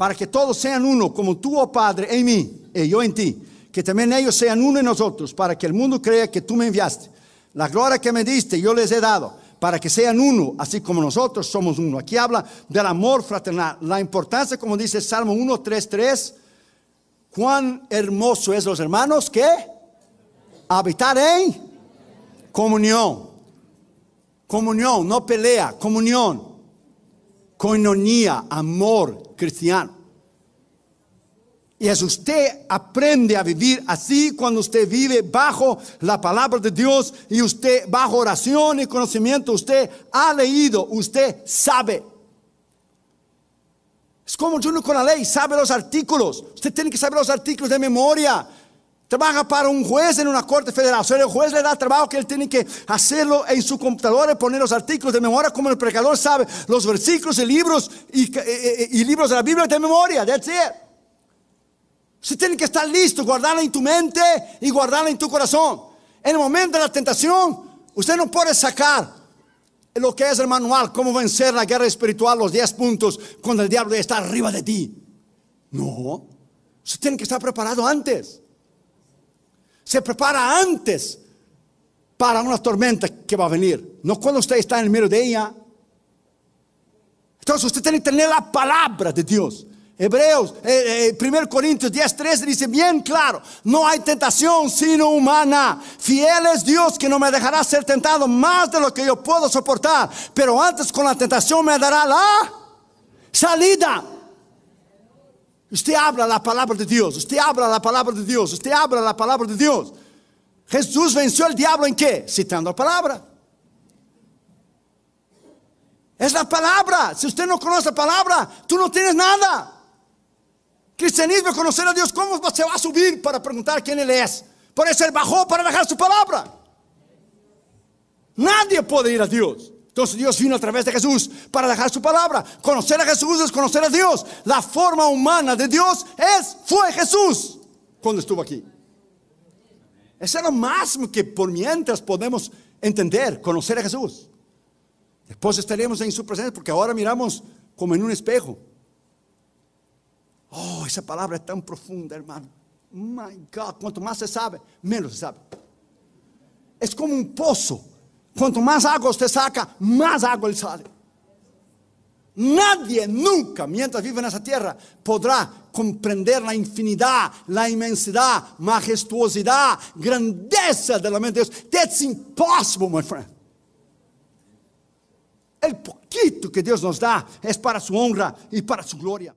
para que todos sean uno, como tú, oh Padre, en mí y e yo en ti. Que también ellos sean uno en nosotros, para que el mundo crea que tú me enviaste. La gloria que me diste yo les he dado, para que sean uno, así como nosotros somos uno. Aquí habla del amor fraternal, la importancia, como dice Salmo 1, 3 cuán hermoso es los hermanos que habitar en comunión. Comunión, no pelea, comunión coinonía, amor cristiano. Y es usted aprende a vivir así cuando usted vive bajo la palabra de Dios y usted bajo oración y conocimiento, usted ha leído, usted sabe. Es como no con la ley, sabe los artículos. Usted tiene que saber los artículos de memoria. Trabaja para un juez en una corte federal. O sea, el juez le da trabajo que él tiene que hacerlo en su computador computadora, poner los artículos de memoria, como el predicador sabe, los versículos y libros y, eh, eh, libros de la Biblia de memoria. That's it. Usted tiene que estar listo, guardarla en tu mente y guardarla en tu corazón. En el momento de la tentación, usted no puede sacar lo que es el manual, cómo vencer la guerra espiritual, los 10 puntos, cuando el diablo está arriba de ti. No, usted tiene que estar preparado antes se prepara antes para una tormenta que va a venir, no cuando usted está en el medio de ella. Entonces usted tiene que tener la palabra de Dios. Hebreos, 1 eh, eh, Corintios 10, 13 dice bien claro, no hay tentación sino humana. Fiel es Dios que no me dejará ser tentado más de lo que yo puedo soportar, pero antes con la tentación me dará la salida. Usted abra a palavra de Deus. usted abra a palavra de Deus. usted abra a palavra de Deus. Jesús venceu al diabo em qué? Citando a palavra. É a palavra. Se você não conhece a palavra, tu não tens nada. Cristianismo é conhecer a Deus como? você vai subir para perguntar quem ele é? Por eso Él bajó para dejar sua palavra? Nadie pode ir a Deus. Entonces Dios vino a través de Jesús para dejar su palabra. Conocer a Jesús es conocer a Dios. La forma humana de Dios es, fue Jesús cuando estuvo aquí. Eso es lo más que por mientras podemos entender, conocer a Jesús. Después estaremos en su presencia porque ahora miramos como en un espejo. Oh, esa palabra es tan profunda, hermano. My God, cuanto más se sabe, menos se sabe. Es como un pozo Cuanto más agua usted saca, más agua le sale. Nadie nunca, mientras vive en esa tierra, podrá comprender la infinidad, la inmensidad, majestuosidad, grandeza de la mente de Dios. That's impossible, my friend. El poquito que Dios nos da es para su honra y para su gloria.